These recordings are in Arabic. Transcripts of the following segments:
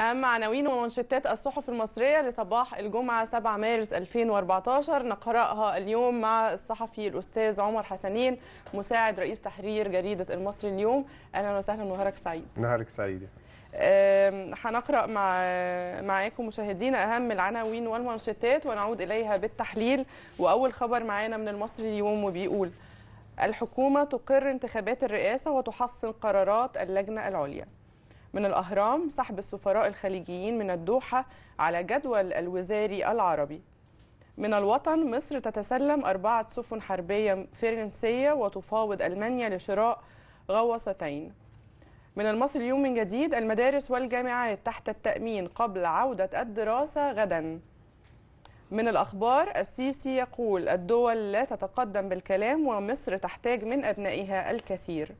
أهم عناوين ومنشطات الصحف المصرية لصباح الجمعة 7 مارس 2014 نقرأها اليوم مع الصحفي الأستاذ عمر حسنين مساعد رئيس تحرير جريدة المصري اليوم أهلا وسهلا ونهارك سعيد نهارك سعيد هنقرأ مع معاكم مشاهدينا أهم العناوين والمنشطات ونعود إليها بالتحليل وأول خبر معانا من المصري اليوم وبيقول الحكومة تقر انتخابات الرئاسة وتحصن قرارات اللجنة العليا من الأهرام سحب السفراء الخليجيين من الدوحة على جدول الوزاري العربي من الوطن مصر تتسلم أربعة سفن حربية فرنسية وتفاوض ألمانيا لشراء غواصتين من المصري اليوم من جديد المدارس والجامعات تحت التأمين قبل عودة الدراسة غدا من الأخبار السيسي يقول الدول لا تتقدم بالكلام ومصر تحتاج من أبنائها الكثير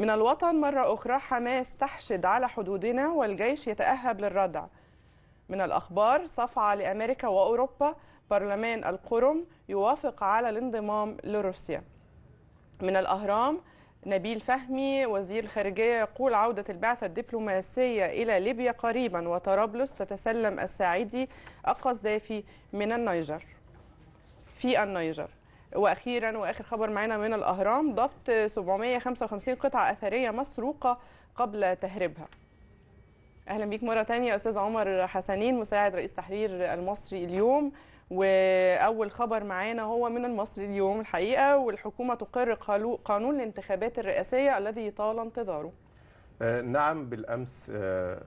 من الوطن مرة أخرى حماس تحشد على حدودنا والجيش يتأهب للردع من الأخبار صفعة لأمريكا وأوروبا برلمان القرم يوافق على الانضمام لروسيا من الأهرام نبيل فهمي وزير الخارجية يقول عودة البعثة الدبلوماسية إلى ليبيا قريبا وطرابلس تتسلم الساعدي القذافي من النيجر في النيجر واخيرا واخر خبر معانا من الاهرام ضبط 755 قطعه اثريه مسروقه قبل تهريبها اهلا بيك مره تانية استاذ عمر حسنين مساعد رئيس تحرير المصري اليوم واول خبر معانا هو من المصري اليوم الحقيقه والحكومه تقر قانون الانتخابات الرئاسيه الذي طال انتظاره آه، نعم بالامس آه،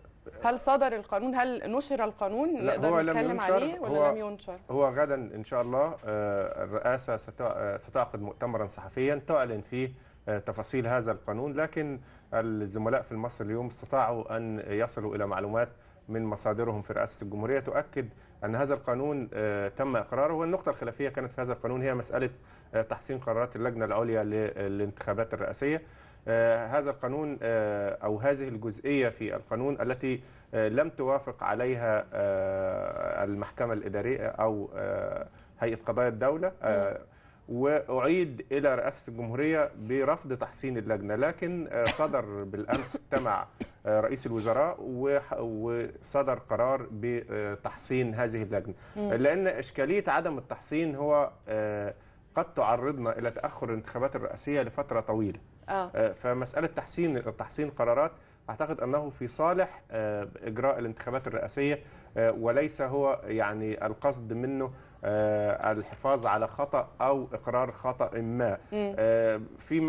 هل صدر القانون هل نشر القانون نقدر نتكلم عليه ولا هو لم ينشر هو غدا ان شاء الله آه، الرئاسه آه، ستعقد مؤتمرا صحفيا تعلن فيه آه، تفاصيل هذا القانون لكن الزملاء في مصر اليوم استطاعوا ان يصلوا الى معلومات من مصادرهم في رئاسه الجمهوريه تؤكد ان هذا القانون تم اقراره والنقطه الخلافيه كانت في هذا القانون هي مساله تحسين قرارات اللجنه العليا للانتخابات الرئاسيه آه، هذا القانون آه، أو هذه الجزئية في القانون التي آه، لم توافق عليها المحكمة الإدارية أو هيئة قضايا الدولة نعم. وأعيد إلى رئاسة الجمهورية برفض تحسين اللجنة لكن صدر بالأمس اجتمع رئيس الوزراء وصدر قرار بتحسين هذه اللجنة لأن إشكالية عدم التحسين هو قد تعرضنا إلى تأخر الانتخابات الرئاسية لفترة طويلة آه. آه. فمساله تحسين تحسين قرارات اعتقد انه في صالح آه، اجراء الانتخابات الرئاسيه آه، وليس هو يعني القصد منه الحفاظ على خطا او اقرار خطا ما في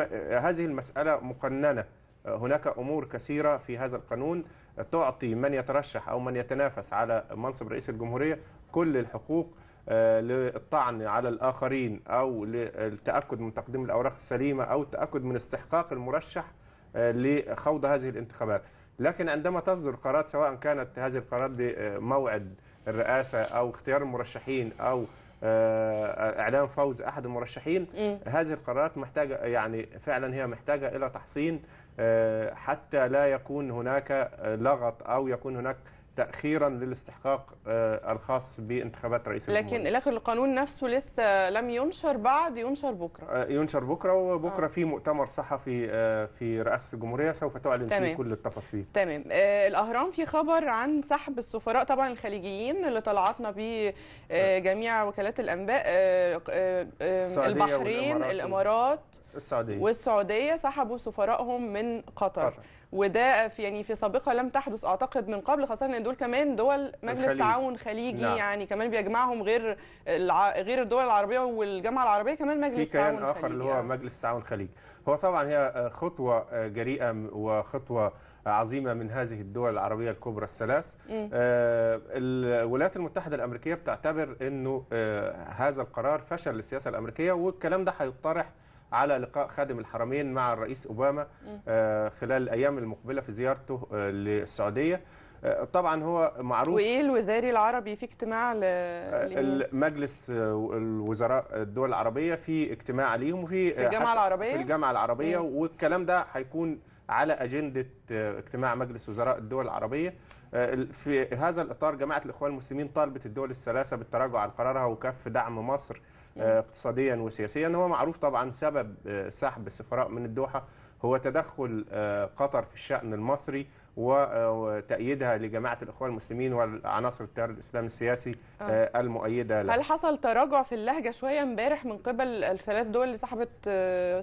هذه المساله مقننه هناك امور كثيره في هذا القانون تعطي من يترشح او من يتنافس على منصب رئيس الجمهوريه كل الحقوق آه، للطعن على الآخرين أو للتأكد من تقديم الأوراق السليمة أو التأكد من استحقاق المرشح آه، لخوض هذه الانتخابات لكن عندما تصدر قرارات سواء كانت هذه القرارات بموعد الرئاسة أو اختيار المرشحين أو آه، اعلان فوز احد المرشحين إيه. هذه القرارات محتاجه يعني فعلا هي محتاجه الى تحصين آه، حتى لا يكون هناك لغط او يكون هناك تاخيرا للاستحقاق آه، الخاص بانتخابات رئيس الجمهوريه لكن لكن القانون نفسه لسه لم ينشر بعد ينشر بكره آه، ينشر بكره وبكره آه. في مؤتمر صحفي في رئاسه الجمهوريه سوف تعلن تمام. فيه كل التفاصيل تمام آه الاهرام في خبر عن سحب السفراء طبعا الخليجيين اللي طلعتنا به جميع وكالات الانباء آه آه البحرين الامارات السعوديه والسعوديه سحبوا سفرائهم من قطر, قطر. وده في يعني في سابقه لم تحدث اعتقد من قبل خاصه ان دول كمان دول مجلس الخليج. تعاون خليجي نعم. يعني كمان بيجمعهم غير الع... غير الدول العربيه والجامعه العربيه كمان مجلس تعاون خليجي اخر اللي هو يعني. مجلس تعاون خليجي هو طبعا هي خطوه جريئه وخطوه عظيمه من هذه الدول العربيه الكبرى الثلاث آه، الولايات المتحده الامريكيه بتعتبر انه آه، هذا القرار فشل للسياسه الامريكيه والكلام ده هيطرح على لقاء خادم الحرمين مع الرئيس أوباما آه، خلال الأيام المقبلة في زيارته آه، للسعودية طبعا هو معروف وايه الوزاري العربي في اجتماع ل آه، آه، الوزراء الدول العربيه في اجتماع ليهم وفي في الجامعه العربيه في الجامعه العربيه مم. إيه. والكلام ده هيكون على اجنده آه، اجتماع مجلس وزراء الدول العربيه في هذا الاطار جماعه الاخوان المسلمين طالبت الدول الثلاثه بالتراجع عن قرارها وكف دعم مصر إيه. اقتصاديا وسياسيا هو معروف طبعا سبب سحب السفراء من الدوحه هو تدخل آه، قطر في الشأن المصري آه، وتأييدها لجماعة الإخوان المسلمين والعناصر التيار الإسلامي السياسي آه. آه، المؤيدة لها. هل حصل تراجع في اللهجة شوية امبارح من قبل الثلاث دول اللي سحبت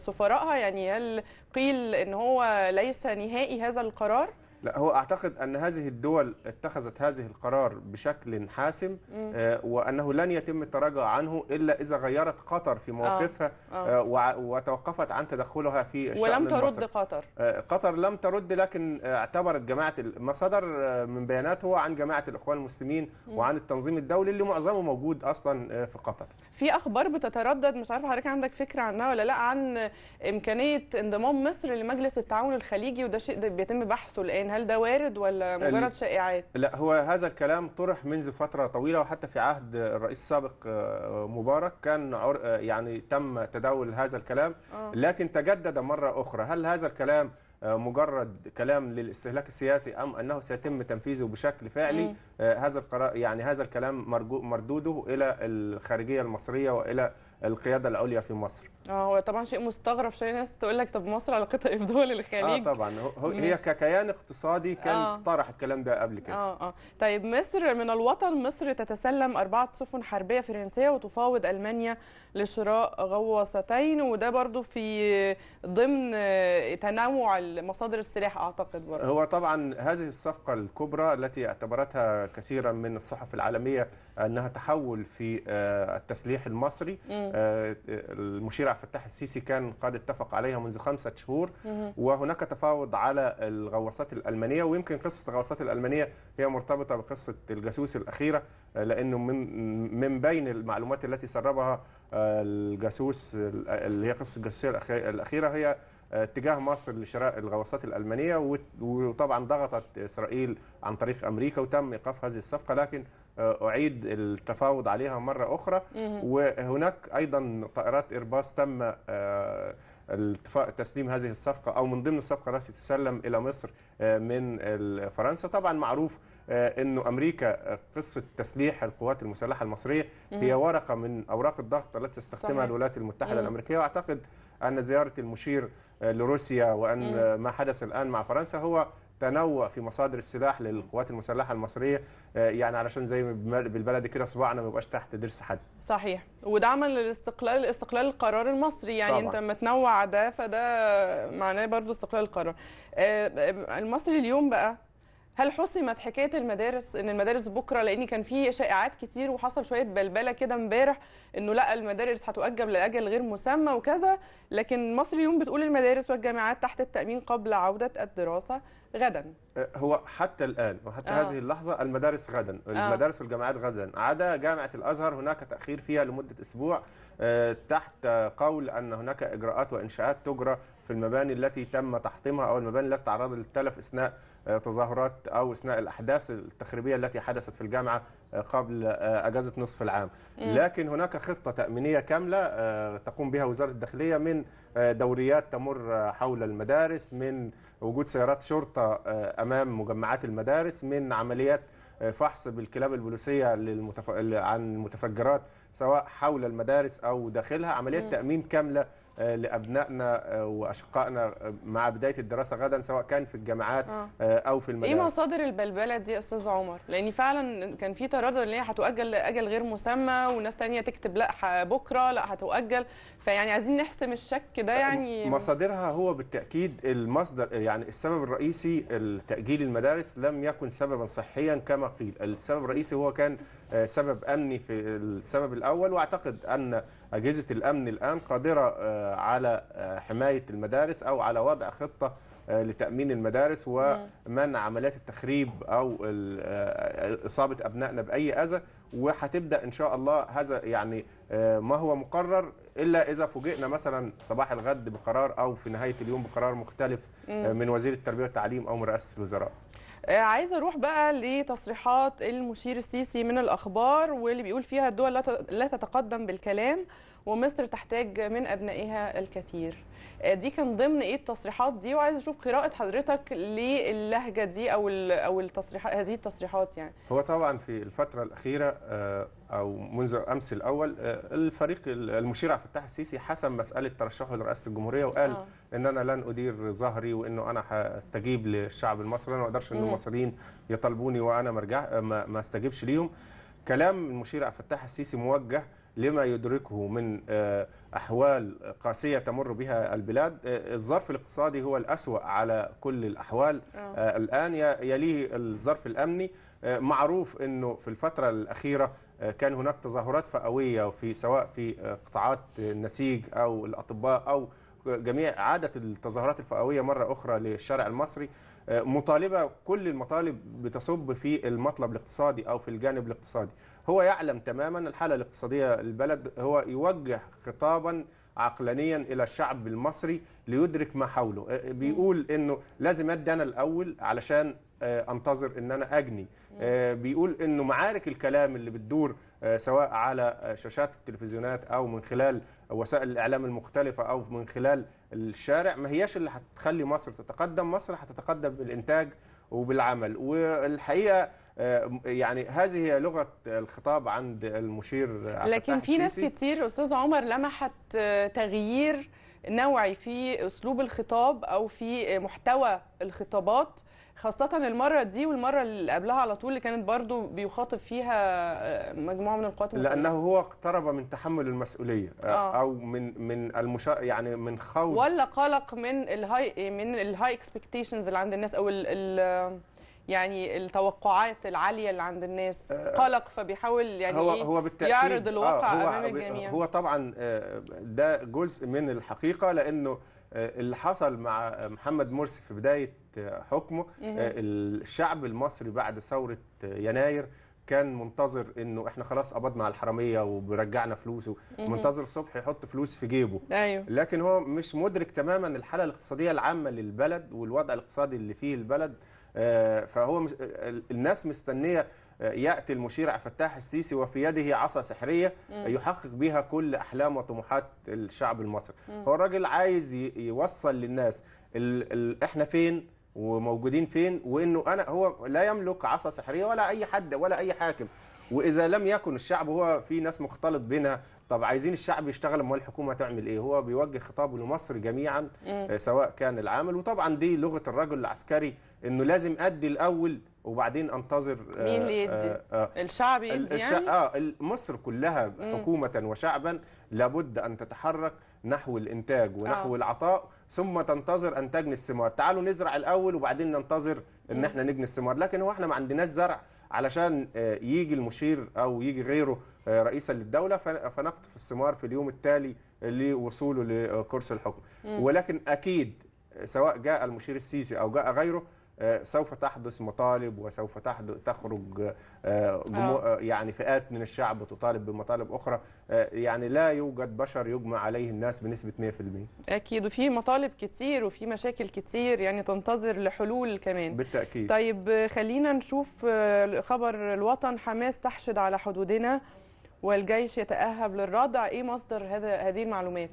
سفرائها يعني هل قيل إن هو ليس نهائي هذا القرار؟ لا هو اعتقد ان هذه الدول اتخذت هذه القرار بشكل حاسم آه وانه لن يتم التراجع عنه الا اذا غيرت قطر في آه، مواقفها آه. آه. وتوقفت عن تدخلها في الشان ولم ترد قطر آه قطر لم ترد لكن آه، اعتبرت جماعه ما صدر آه، من بيانات هو عن جماعه الاخوان المسلمين م. وعن التنظيم الدولي اللي معظمه موجود اصلا في قطر في اخبار بتتردد مش عارفه حضرتك عندك فكره عنها ولا لا عن امكانيه انضمام مصر لمجلس التعاون الخليجي وده شيء بيتم بحثه الان هل ده وارد ولا مجرد شائعات؟ لا هو هذا الكلام طرح منذ فترة طويلة وحتى في عهد الرئيس السابق آه، مبارك كان آه، يعني تم تداول هذا الكلام آه. لكن تجدد مرة أخرى هل هذا الكلام آه، مجرد كلام للاستهلاك السياسي ام انه سيتم تنفيذه بشكل فعلي آه، هذا القرار يعني هذا الكلام مردوده الى الخارجيه المصريه والى القياده العليا في مصر اه هو طبعا شيء مستغرب شويه ناس تقول لك طب مصر علاقتها ايه بدول الخليج اه طبعا هي ككيان اقتصادي كان آه. طرح الكلام ده قبل كده اه اه طيب مصر من الوطن مصر تتسلم اربعه سفن حربيه فرنسيه وتفاوض المانيا لشراء غواصتين وده برضو في ضمن تنوع مصادر السلاح اعتقد برضه هو طبعا هذه الصفقه الكبرى التي اعتبرتها كثيرا من الصحف العالميه انها تحول في آه، التسليح المصري آه، المشير عبد الفتاح السيسي كان قد اتفق عليها منذ خمسة شهور وهناك تفاوض على الغواصات الالمانيه ويمكن قصه الغواصات الالمانيه هي مرتبطه بقصه الجاسوس الاخيره آه، لانه من من بين المعلومات التي سربها الجاسوس اللي هي قصه الجاسوسيه الاخيره هي آه، اتجاه مصر لشراء الغواصات الالمانيه وطبعا ضغطت اسرائيل عن طريق امريكا وتم ايقاف هذه الصفقه لكن آه، اعيد التفاوض عليها مره اخرى وهناك ايضا طائرات ايرباص تم آه، تسليم هذه الصفقة أو من ضمن الصفقة التي تسلم إلى مصر آه، من فرنسا طبعا معروف آه، أنه أمريكا آه، قصة تسليح القوات المسلحة المصرية هي ورقة من أوراق الضغط التي تستخدمها الولايات المتحدة الأمريكية وأعتقد أن زيارة المشير لروسيا وأن ما حدث الآن مع فرنسا هو تنوع في مصادر السلاح للقوات المسلحه المصريه آه، يعني علشان زي بالبلدي كده صباعنا ما يبقاش تحت ضرس حد صحيح وده عمل الاستقلال استقلال القرار المصري يعني طبعا. انت لما تنوع ده فده معناه برضو استقلال القرار آه، المصري اليوم بقى هل حسمت حكايه المدارس ان المدارس بكره لان كان في شائعات كتير وحصل شويه بلبله كده امبارح انه لا المدارس هتؤجل لاجل غير مسمى وكذا لكن مصر اليوم بتقول المدارس والجامعات تحت التامين قبل عوده الدراسه غدا هو حتى الآن وحتى أوه. هذه اللحظة المدارس غدا آه. المدارس والجامعات غدا عدا جامعة الأزهر هناك تأخير فيها لمدة أسبوع آه، تحت قول أن هناك إجراءات وإنشاءات تجرى في المباني التي تم تحطيمها أو المباني التي تعرضت للتلف أثناء آه، تظاهرات أو أثناء الأحداث التخريبية التي حدثت في الجامعة قبل أجازة نصف العام م. لكن هناك خطة تأمينية كاملة تقوم بها وزارة الداخلية من دوريات تمر حول المدارس من وجود سيارات شرطة امام مجمعات المدارس من عمليات آه، فحص بالكلاب البوليسيه للمتف... عن المتفجرات سواء حول المدارس او داخلها عمليات تامين كامله آه، لابنائنا آه، واشقائنا آه، مع بدايه الدراسه غدا سواء كان في الجامعات او في إيه المدارس ايه مصادر البلبله دي يا استاذ عمر لان فعلا كان في تردد ان هي هتؤجل لاجل غير مسمى وناس تانية تكتب لا بكره لا هتؤجل فيعني عايزين نحسم الشك ده يعني مصادرها هو بالتاكيد المصدر يعني السبب الرئيسي تاجيل المدارس لم يكن سببا صحيا كما قيل السبب الرئيسي هو كان سبب امني في السبب الاول واعتقد ان اجهزه الامن الان قادره على آه، حمايه المدارس او على وضع خطه آه، لتامين المدارس ومنع عمليات التخريب او آه، اصابه ابنائنا باي اذى وهتبدا ان شاء الله هذا يعني ما هو مقرر الا اذا فوجئنا مثلا صباح الغد بقرار او في نهايه اليوم بقرار مختلف من وزير التربيه والتعليم او من رئاسه الوزراء آه، عايزه اروح بقى لتصريحات المشير السيسي من الاخبار واللي بيقول فيها الدول لا تتقدم بالكلام ومصر تحتاج من ابنائها الكثير آه، دي كان ضمن ايه التصريحات دي وعايز اشوف قراءه حضرتك للهجه دي او او التصريحات هذه التصريحات يعني هو طبعا في الفتره الاخيره آه، او منذ امس الاول الفريق المشير عبد الفتاح السيسي حسم مساله ترشحه لرئاسه الجمهوريه وقال آه. ان انا لن ادير ظهري وانه انا هستجيب للشعب المصري انا ما اقدرش ان المصريين يطالبوني وانا ما ما, ما استجيبش ليهم كلام المشير عبد الفتاح السيسي موجه لما يدركه من آه، احوال قاسيه تمر بها البلاد آه، الظرف الاقتصادي هو الاسوا على كل الاحوال أوه. آه، الان يليه الظرف الامني معروف انه في الفتره الاخيره كان هناك تظاهرات فئويه وفي سواء في قطاعات النسيج او الاطباء او جميع عادت التظاهرات الفئويه مره اخرى للشارع المصري آه، مطالبه كل المطالب بتصب في المطلب الاقتصادي او في الجانب الاقتصادي هو يعلم تماما الحاله الاقتصاديه للبلد هو يوجه خطابا عقلانيا الى الشعب المصري ليدرك ما حوله آه، آه، بيقول انه لازم ادي انا الاول علشان انتظر ان انا اجني بيقول انه معارك الكلام اللي بتدور آه، سواء على شاشات التلفزيونات او من خلال وسائل الاعلام المختلفه او من خلال الشارع ما هياش اللي هتخلي مصر تتقدم مصر هتتقدم بالانتاج وبالعمل والحقيقه آه، يعني هذه هي لغه الخطاب عند المشير لكن في ناس كتير استاذ عمر لمحت آه، تغيير نوعي في اسلوب الخطاب او في محتوى الخطابات خاصة المرة دي والمرة اللي قبلها على طول اللي كانت برضو بيخاطب فيها آه، مجموعة من القوات المسلحة لأنه هو اقترب من تحمل المسؤولية آه. آه. أو من من المشا يعني من خوض ولا قلق من الهاي من الهاي اكسبكتيشنز اللي عند الناس أو ال ال يعني التوقعات العاليه اللي عند الناس آه، قلق فبيحاول يعني هو هو يعرض آه، الواقع آه هو امام الجميع هو طبعا آه، ده جزء من الحقيقه لانه اللي حصل مع محمد مرسي في بدايه حكمه الشعب المصري بعد ثوره يناير كان منتظر انه احنا خلاص قبضنا على الحراميه ورجعنا فلوسه منتظر الصبح يحط فلوس في جيبه أيوه. لكن هو مش مدرك تماما الحاله الاقتصاديه العامه للبلد والوضع الاقتصادي اللي فيه البلد آه، فهو مش آه، الناس مستنيه آه، ياتي المشير عبد الفتاح السيسي وفي يده عصا سحريه يحقق بها كل احلام وطموحات الشعب المصري هو الراجل عايز يوصل للناس احنا فين وموجودين فين وانه انا هو لا يملك عصا سحريه ولا اي حد ولا اي حاكم واذا لم يكن الشعب هو في ناس مختلط بنا طب عايزين الشعب يشتغل امال الحكومه تعمل ايه هو بيوجه خطابه لمصر جميعا إيه. آه، سواء كان العامل وطبعا دي لغه الرجل العسكري انه لازم ادي الاول وبعدين انتظر آه، مين اللي يدي؟ آه، آه، الشعب يدي يعني؟ اه مصر كلها حكومه وشعبا لابد ان تتحرك نحو الانتاج ونحو آه. العطاء ثم تنتظر ان تجني الثمار، تعالوا نزرع الاول وبعدين ننتظر ان احنا نجني الثمار، لكن هو احنا ما عندناش زرع علشان يجي المشير او يجي غيره رئيسا للدوله فنقطف الثمار في اليوم التالي لوصوله لكرسي الحكم، ولكن اكيد سواء جاء المشير السيسي او جاء غيره آه، سوف تحدث مطالب وسوف تخرج آه، آه. يعني فئات من الشعب تطالب بمطالب اخرى يعني لا يوجد بشر يجمع عليه الناس بنسبه 100% اكيد وفي مطالب كتير وفي مشاكل كتير يعني تنتظر لحلول كمان بالتاكيد طيب خلينا نشوف خبر الوطن حماس تحشد على حدودنا والجيش يتاهب للردع ايه مصدر هذا هذه المعلومات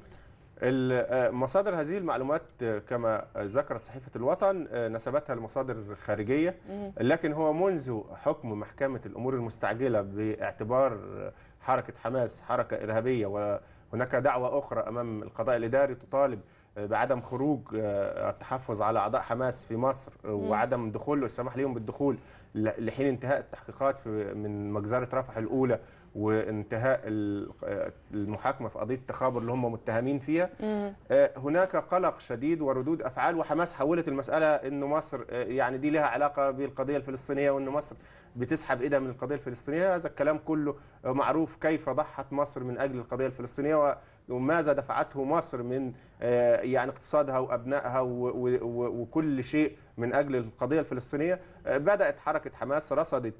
آه، مصادر هذه المعلومات آه، كما ذكرت صحيفة الوطن آه، نسبتها لمصادر خارجية لكن هو منذ حكم محكمة الأمور المستعجلة باعتبار حركة حماس حركة إرهابية وهناك دعوة أخرى أمام القضاء الإداري تطالب بعدم خروج التحفظ على أعضاء حماس في مصر وعدم دخول والسماح لهم بالدخول لحين انتهاء التحقيقات من مجزرة رفح الأولى وانتهاء المحاكمه في قضيه التخابر اللي هم متهمين فيها آه، هناك قلق شديد وردود افعال وحماس حولت المساله انه مصر آه، يعني دي لها علاقه بالقضيه الفلسطينيه وان مصر بتسحب ايدها من القضيه الفلسطينيه هذا الكلام كله آه، معروف كيف ضحت مصر من اجل القضيه الفلسطينيه وماذا دفعته مصر من يعني اقتصادها وابنائها وكل شيء من اجل القضيه الفلسطينيه بدات حركه حماس رصدت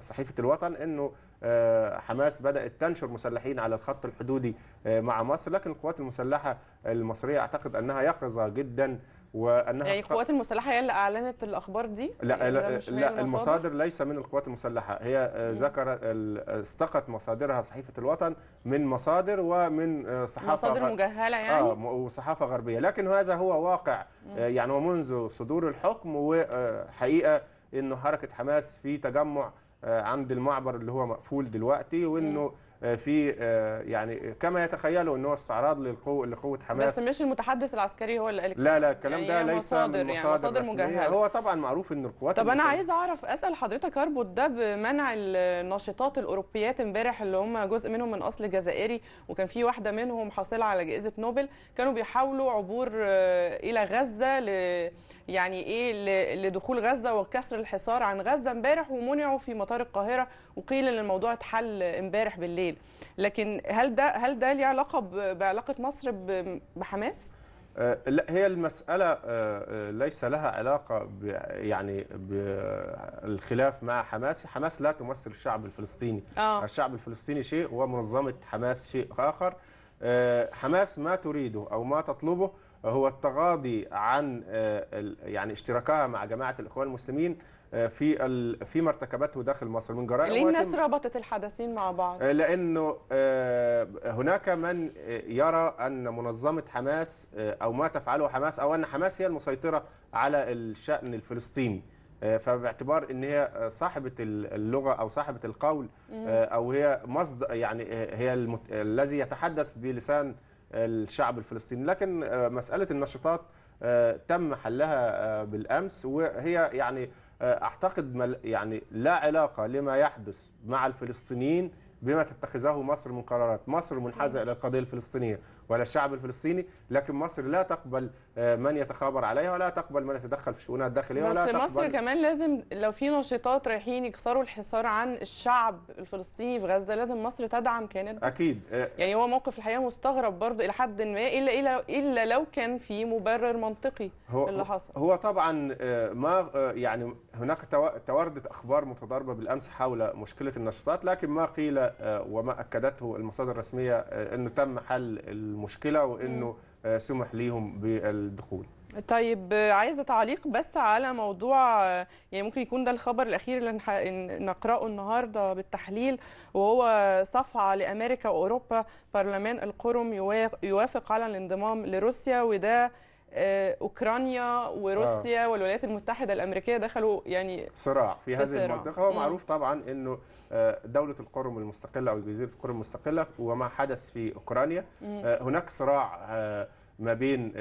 صحيفه الوطن انه آه، حماس بدأت تنشر مسلحين على الخط الحدودي آه، مع مصر لكن القوات المسلحة المصرية أعتقد أنها يقظة جدا وانها يعني القوات المسلحه هي اللي اعلنت الاخبار دي لا يعني لا, لا المصادر ليس من القوات المسلحه هي آه، ذكر استقت مصادرها صحيفه الوطن من مصادر ومن صحافه مصادر غ... مجهله يعني اه وصحافه غربيه لكن هذا هو واقع يعني ومنذ صدور الحكم وحقيقه انه حركه حماس في تجمع آه، عند المعبر اللي هو مقفول دلوقتي وانه آه، في آه، يعني كما يتخيلوا ان هو استعراض للقوة لقوه حماس بس مش المتحدث العسكري هو اللي قال لا لا الكلام يعني ده يعني ليس مصادر من مصادر, يعني مصادر مجهله هو طبعا معروف ان القوات طب انا عايز اعرف اسال حضرتك اربط ده بمنع الناشطات الاوروبيات امبارح اللي هم جزء منهم من اصل جزائري وكان في واحده منهم حاصله على جائزه نوبل كانوا بيحاولوا عبور الى غزه ل يعني ايه لدخول غزه وكسر الحصار عن غزه امبارح ومنعوا في مطار مطار القاهره وقيل ان الموضوع اتحل امبارح بالليل لكن هل ده هل ده ليه علاقه بعلاقه مصر بحماس آه، لا هي المسألة آه، آه، ليس لها علاقة يعني بالخلاف مع حماس حماس لا تمثل الشعب الفلسطيني أوه. الشعب الفلسطيني شيء ومنظمة حماس شيء آخر حماس ما تريده أو ما تطلبه هو التغاضي عن يعني اشتراكها مع جماعة الإخوان المسلمين آه، في ال... في ارتكبته داخل مصر من جرائم ليه الناس ربطت الحدثين مع بعض؟ آه، لانه آه، هناك من يرى ان منظمه حماس او ما تفعله حماس او ان حماس هي المسيطره على الشان الفلسطيني فباعتبار ان هي صاحبه اللغه او صاحبه القول او هي مصدر يعني هي المت... الذي يتحدث بلسان الشعب الفلسطيني لكن مساله النشاطات تم حلها بالامس وهي يعني آه، اعتقد يعني لا علاقه لما يحدث مع الفلسطينيين بما تتخذه مصر من قرارات، مصر منحازه الى القضيه الفلسطينيه، ولا الشعب الفلسطيني لكن مصر لا تقبل آه، من يتخابر عليها ولا تقبل من يتدخل في شؤونها الداخليه بس ولا تقبل مصر كمان لازم لو في ناشطات رايحين يكسروا الحصار عن الشعب الفلسطيني في غزه لازم مصر تدعم كندا اكيد آه، يعني هو موقف الحقيقه مستغرب برضه الى حد ما الا الا الا لو كان في مبرر منطقي هو اللي حصل هو طبعا آه، ما يعني هناك تواردت اخبار متضاربه بالامس حول مشكله النشاطات لكن ما قيل وما اكدته المصادر الرسميه انه تم حل المشكله وانه آه، سمح ليهم بالدخول طيب آه، عايزه تعليق بس على موضوع آه، يعني ممكن يكون ده الخبر الاخير اللي نقراه النهارده بالتحليل وهو صفعه لامريكا واوروبا برلمان القرم يوافق على الانضمام لروسيا وده آه، اوكرانيا وروسيا آه. والولايات المتحده الامريكيه دخلوا يعني صراع في هذه صراع. المنطقه هو معروف نعم. طبعا انه آه، دوله القرم المستقله او جزيره القرم المستقله وما حدث في اوكرانيا آه، هناك صراع ما بين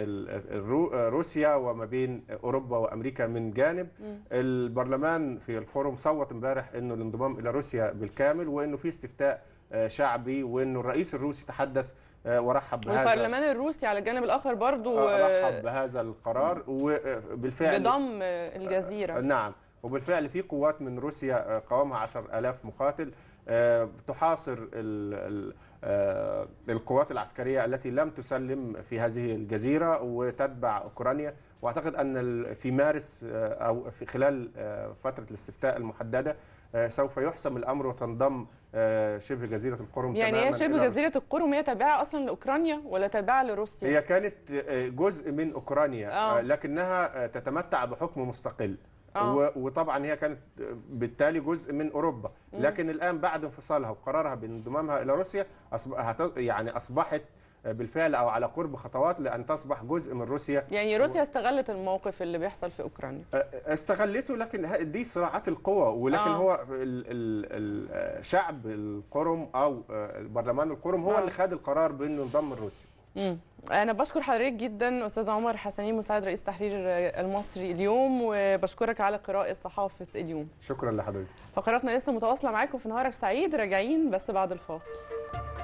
روسيا وما بين اوروبا وامريكا من جانب البرلمان في القرم صوت امبارح انه الانضمام الى روسيا بالكامل وانه في استفتاء شعبي وانه الرئيس الروسي تحدث آه، ورحب بهذا البرلمان الروسي على الجانب الاخر برضه آه، رحب بهذا القرار وبالفعل بضم الجزيره آه، نعم وبالفعل في قوات من روسيا قوامها 10000 مقاتل تحاصر القوات العسكريه التي لم تسلم في هذه الجزيره وتتبع اوكرانيا واعتقد ان في مارس او في خلال فتره الاستفتاء المحدده آه، سوف يحسم الامر وتنضم آه، شبه جزيره القرم يعني هي شبه جزيره القرم هي تابعه اصلا لاوكرانيا ولا تابعه لروسيا؟ هي كانت آه، جزء من اوكرانيا آه. لكنها تتمتع بحكم مستقل أوه. وطبعا هي كانت بالتالي جزء من اوروبا لكن الان بعد انفصالها وقرارها بانضمامها الى روسيا أصب... يعني اصبحت بالفعل او على قرب خطوات لان تصبح جزء من روسيا يعني روسيا و... استغلت الموقف اللي بيحصل في اوكرانيا أه، استغلته لكن دي صراعات القوى ولكن آه. هو الشعب القرم او أه، البرلمان القرم هو آه. اللي خد القرار بانه ينضم لروسيا أنا بشكر حضرتك جدا أستاذ عمر حسني مساعد رئيس تحرير المصري اليوم وبشكرك على قراءة صحافة اليوم شكرا لحضرتك فقراتنا لسه متواصلة معاكم في نهارك سعيد راجعين بس بعد الفاصل